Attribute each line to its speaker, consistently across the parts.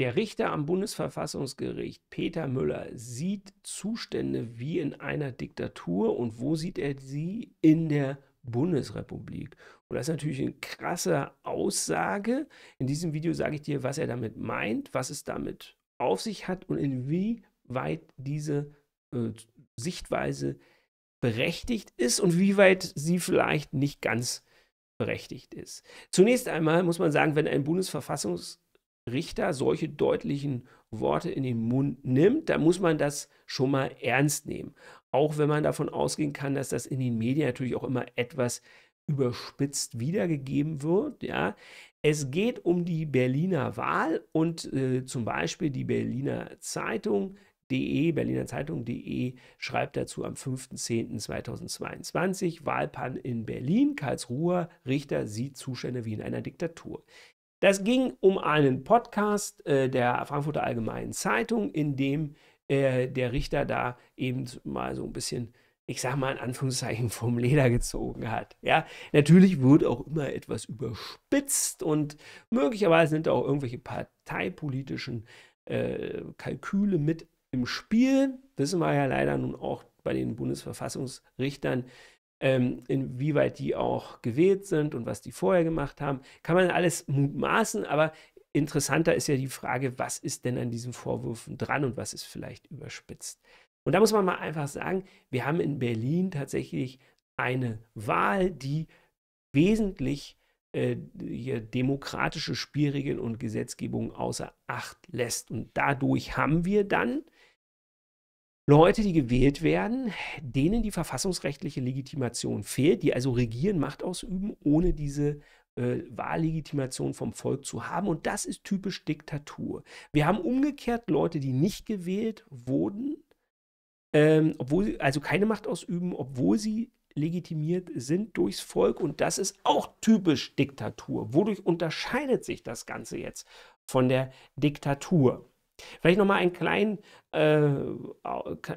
Speaker 1: Der Richter am Bundesverfassungsgericht Peter Müller sieht Zustände wie in einer Diktatur und wo sieht er sie in der Bundesrepublik? Und das ist natürlich eine krasse Aussage. In diesem Video sage ich dir, was er damit meint, was es damit auf sich hat und inwieweit diese äh, Sichtweise berechtigt ist und wie weit sie vielleicht nicht ganz berechtigt ist. Zunächst einmal muss man sagen, wenn ein Bundesverfassungsgericht Richter solche deutlichen Worte in den Mund nimmt, dann muss man das schon mal ernst nehmen. Auch wenn man davon ausgehen kann, dass das in den Medien natürlich auch immer etwas überspitzt wiedergegeben wird. Ja. Es geht um die Berliner Wahl und äh, zum Beispiel die Berliner Zeitung. De, Berliner Zeitung.de schreibt dazu am 5.10.2022 Wahlpann in Berlin. Karlsruher Richter sieht Zustände wie in einer Diktatur. Das ging um einen Podcast äh, der Frankfurter Allgemeinen Zeitung, in dem äh, der Richter da eben mal so ein bisschen ich sag mal in Anführungszeichen, vom Leder gezogen hat. Ja, natürlich wird auch immer etwas überspitzt und möglicherweise sind auch irgendwelche parteipolitischen äh, Kalküle mit im Spiel. Wissen wir ja leider nun auch bei den Bundesverfassungsrichtern, ähm, inwieweit die auch gewählt sind und was die vorher gemacht haben, kann man alles mutmaßen, aber interessanter ist ja die Frage, was ist denn an diesen Vorwürfen dran und was ist vielleicht überspitzt. Und da muss man mal einfach sagen, wir haben in Berlin tatsächlich eine Wahl, die wesentlich äh, demokratische Spielregeln und Gesetzgebung außer Acht lässt. Und dadurch haben wir dann Leute, die gewählt werden, denen die verfassungsrechtliche Legitimation fehlt, die also regieren, Macht ausüben, ohne diese äh, Wahllegitimation vom Volk zu haben. Und das ist typisch Diktatur. Wir haben umgekehrt Leute, die nicht gewählt wurden, ähm, obwohl sie also keine Macht ausüben, obwohl sie legitimiert sind durchs Volk. Und das ist auch typisch Diktatur. Wodurch unterscheidet sich das Ganze jetzt von der Diktatur? Vielleicht nochmal einen kleinen, äh,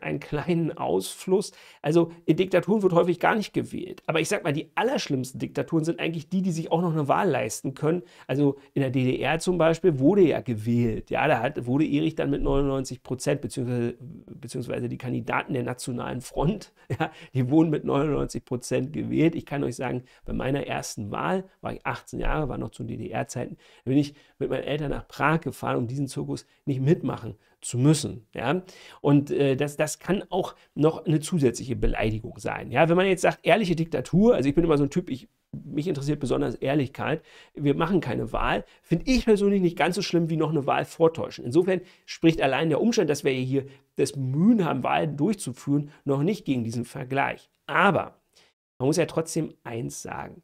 Speaker 1: einen kleinen Ausfluss. Also in Diktaturen wird häufig gar nicht gewählt. Aber ich sag mal, die allerschlimmsten Diktaturen sind eigentlich die, die sich auch noch eine Wahl leisten können. Also in der DDR zum Beispiel wurde ja gewählt. Ja, da hat, wurde Erich dann mit 99 Prozent, beziehungsweise, beziehungsweise die Kandidaten der Nationalen Front, ja, die wurden mit 99 Prozent gewählt. Ich kann euch sagen, bei meiner ersten Wahl war ich 18 Jahre, war noch zu DDR-Zeiten, bin ich mit meinen Eltern nach Prag gefahren, um diesen Zirkus nicht mit mitmachen zu müssen. Ja? Und äh, das, das kann auch noch eine zusätzliche Beleidigung sein. Ja? Wenn man jetzt sagt, ehrliche Diktatur, also ich bin immer so ein Typ, ich, mich interessiert besonders Ehrlichkeit, wir machen keine Wahl, finde ich persönlich nicht ganz so schlimm wie noch eine Wahl vortäuschen. Insofern spricht allein der Umstand, dass wir hier das Mühen haben, Wahlen durchzuführen, noch nicht gegen diesen Vergleich. Aber man muss ja trotzdem eins sagen.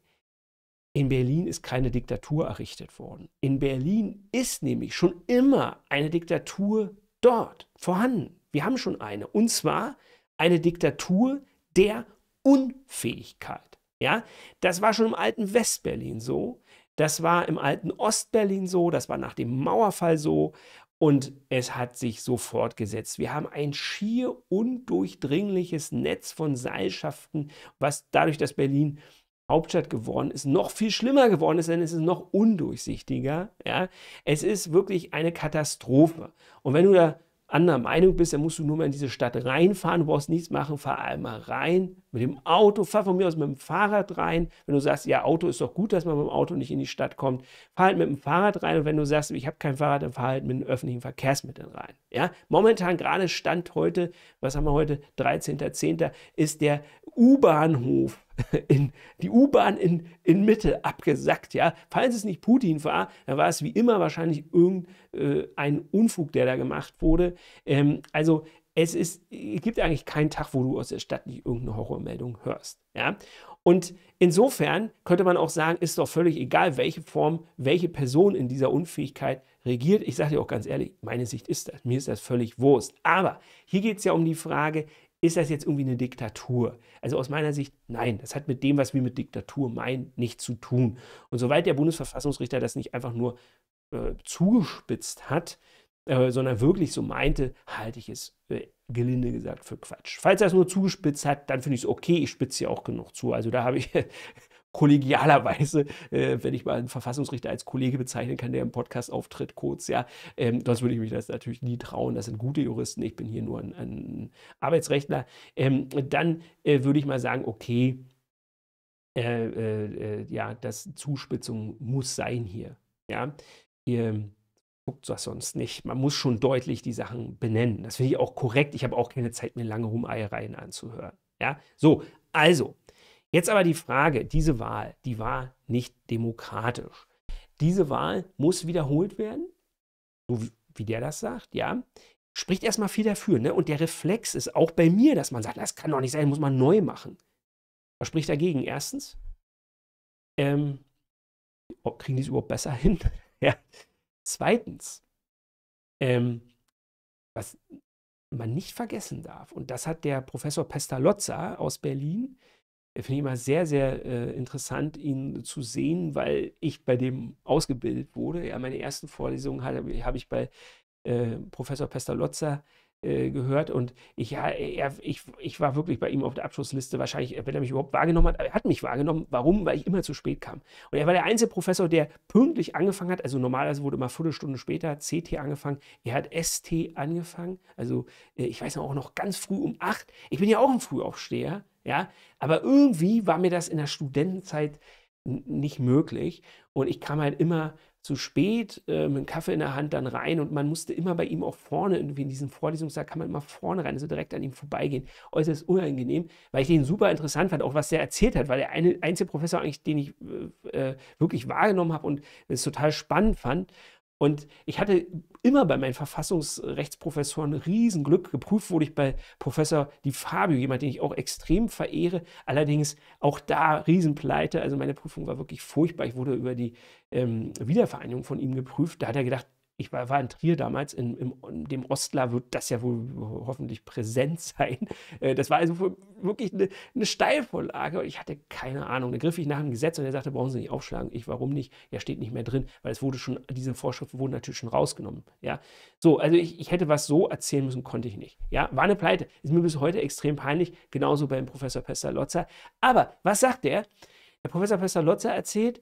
Speaker 1: In Berlin ist keine Diktatur errichtet worden. In Berlin ist nämlich schon immer eine Diktatur dort vorhanden. Wir haben schon eine. Und zwar eine Diktatur der Unfähigkeit. Ja, das war schon im alten Westberlin so. Das war im alten Ostberlin so. Das war nach dem Mauerfall so. Und es hat sich so fortgesetzt. Wir haben ein schier undurchdringliches Netz von Seilschaften, was dadurch, dass Berlin Hauptstadt geworden ist, noch viel schlimmer geworden ist, denn es ist noch undurchsichtiger. Ja? Es ist wirklich eine Katastrophe. Und wenn du da anderer Meinung bist, dann musst du nur mal in diese Stadt reinfahren, du brauchst nichts machen, fahr einmal rein mit dem Auto, fahr von mir aus mit dem Fahrrad rein. Wenn du sagst, ja, Auto ist doch gut, dass man mit dem Auto nicht in die Stadt kommt, fahr halt mit dem Fahrrad rein und wenn du sagst, ich habe kein Fahrrad, dann fahr halt mit den öffentlichen Verkehrsmitteln rein. Ja? Momentan gerade Stand heute, was haben wir heute, 13.10., ist der U-Bahnhof in die U-Bahn in, in Mitte abgesackt. Ja? Falls es nicht Putin war, dann war es wie immer wahrscheinlich irgendein äh, Unfug, der da gemacht wurde. Ähm, also es, ist, es gibt eigentlich keinen Tag, wo du aus der Stadt nicht irgendeine Horrormeldung hörst. Ja? Und insofern könnte man auch sagen, ist doch völlig egal, welche Form, welche Person in dieser Unfähigkeit regiert. Ich sage dir auch ganz ehrlich, meine Sicht ist das. Mir ist das völlig Wurst. Aber hier geht es ja um die Frage, ist das jetzt irgendwie eine Diktatur? Also aus meiner Sicht, nein, das hat mit dem, was wir mit Diktatur meinen, nichts zu tun. Und soweit der Bundesverfassungsrichter das nicht einfach nur äh, zugespitzt hat, äh, sondern wirklich so meinte, halte ich es äh, gelinde gesagt für Quatsch. Falls er es nur zugespitzt hat, dann finde ich es okay, ich spitze ja auch genug zu. Also da habe ich kollegialerweise, äh, wenn ich mal einen Verfassungsrichter als Kollege bezeichnen kann, der im Podcast auftritt, kurz, ja, ähm, sonst würde ich mich das natürlich nie trauen. Das sind gute Juristen, ich bin hier nur ein, ein Arbeitsrechtler. Ähm, dann äh, würde ich mal sagen, okay, äh, äh, äh ja, das Zuspitzung muss sein hier. Ja, ihr guckt das sonst nicht. Man muss schon deutlich die Sachen benennen. Das finde ich auch korrekt. Ich habe auch keine Zeit, mir lange Rumeiereien anzuhören. Ja, so, also, Jetzt aber die Frage, diese Wahl, die war nicht demokratisch. Diese Wahl muss wiederholt werden, so wie der das sagt, ja. Spricht erstmal viel dafür, ne? Und der Reflex ist auch bei mir, dass man sagt, das kann doch nicht sein, muss man neu machen. Was spricht dagegen? Erstens, ähm, kriegen die es überhaupt besser hin? ja. Zweitens, ähm, was man nicht vergessen darf, und das hat der Professor Pestalozza aus Berlin äh, äh, finde ich immer sehr, sehr äh, interessant, ihn zu sehen, weil ich bei dem ausgebildet wurde. Ja, meine ersten Vorlesungen äh, habe hab ich bei äh, Professor Pestalozza äh, gehört und ich, ja, er, ich, ich war wirklich bei ihm auf der Abschlussliste, wahrscheinlich, wenn er mich überhaupt wahrgenommen hat, er hat mich wahrgenommen. Warum? Weil ich immer zu spät kam. Und er war der einzige Professor, der pünktlich angefangen hat, also normalerweise wurde immer Viertelstunde später CT angefangen, er hat ST angefangen, also äh, ich weiß auch noch ganz früh um acht. Ich bin ja auch ein Frühaufsteher, ja, aber irgendwie war mir das in der Studentenzeit nicht möglich und ich kam halt immer zu spät äh, mit einem Kaffee in der Hand dann rein und man musste immer bei ihm auch vorne, irgendwie in diesen Vorlesungssaal kann man immer vorne rein, also direkt an ihm vorbeigehen. Äußerst unangenehm, weil ich den super interessant fand, auch was der erzählt hat, weil der eine, einzige Professor eigentlich, den ich äh, äh wirklich wahrgenommen habe und es total spannend fand. Und ich hatte immer bei meinen Verfassungsrechtsprofessoren Riesenglück. Geprüft wurde ich bei Professor Di Fabio, jemand, den ich auch extrem verehre. Allerdings auch da Riesenpleite. Also meine Prüfung war wirklich furchtbar. Ich wurde über die ähm, Wiedervereinigung von ihm geprüft. Da hat er gedacht, ich war, war in Trier damals, in, in, in, dem Ostler wird das ja wohl hoffentlich präsent sein. Äh, das war also wirklich eine, eine Steilvorlage und ich hatte keine Ahnung. Da griff ich nach dem Gesetz und er sagte, brauchen Sie nicht aufschlagen. Ich, warum nicht? Ja, steht nicht mehr drin, weil es wurde schon, diese Vorschriften wurden natürlich schon rausgenommen. Ja, so, also ich, ich hätte was so erzählen müssen, konnte ich nicht. Ja, war eine Pleite. Ist mir bis heute extrem peinlich, genauso beim Professor Pestalozza. Aber was sagt er? Der Professor Pestalozza erzählt,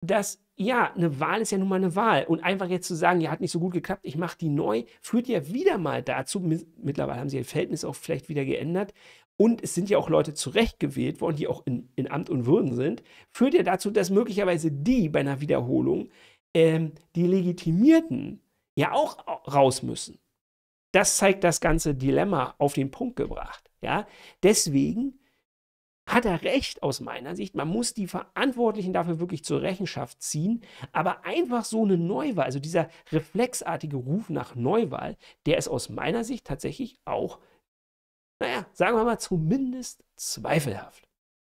Speaker 1: dass ja, eine Wahl ist ja nun mal eine Wahl. Und einfach jetzt zu sagen, ja, hat nicht so gut geklappt, ich mache die neu, führt ja wieder mal dazu, mittlerweile haben sie ihr Verhältnis auch vielleicht wieder geändert. Und es sind ja auch Leute zurechtgewählt worden, die auch in, in Amt und Würden sind, führt ja dazu, dass möglicherweise die bei einer Wiederholung, ähm, die Legitimierten, ja auch raus müssen. Das zeigt das ganze Dilemma auf den Punkt gebracht. Ja? Deswegen hat er recht aus meiner Sicht. Man muss die Verantwortlichen dafür wirklich zur Rechenschaft ziehen. Aber einfach so eine Neuwahl, also dieser reflexartige Ruf nach Neuwahl, der ist aus meiner Sicht tatsächlich auch, naja, sagen wir mal, zumindest zweifelhaft.